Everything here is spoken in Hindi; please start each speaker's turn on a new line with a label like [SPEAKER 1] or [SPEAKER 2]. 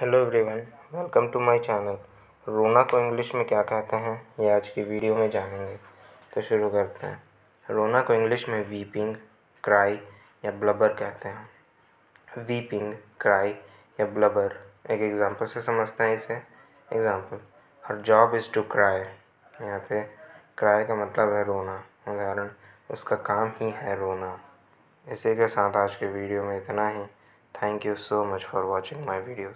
[SPEAKER 1] hello everyone welcome to my channel रोना को इंग्लिश में क्या कहते हैं ये आज की वीडियो में जानेंगे तो शुरू करते हैं रोना को इंग्लिश में वीपिंग क्राई या ब्लबर कहते हैं वीपिंग क्राई या ब्लबर एक एग्जांपल से समझते हैं इसे example her job is to cry यहाँ पे क्राई का मतलब है रोना उदाहरण उसका काम ही है रोना इसी के साथ आज के वीडियो में इतना ही thank you so much for watching my video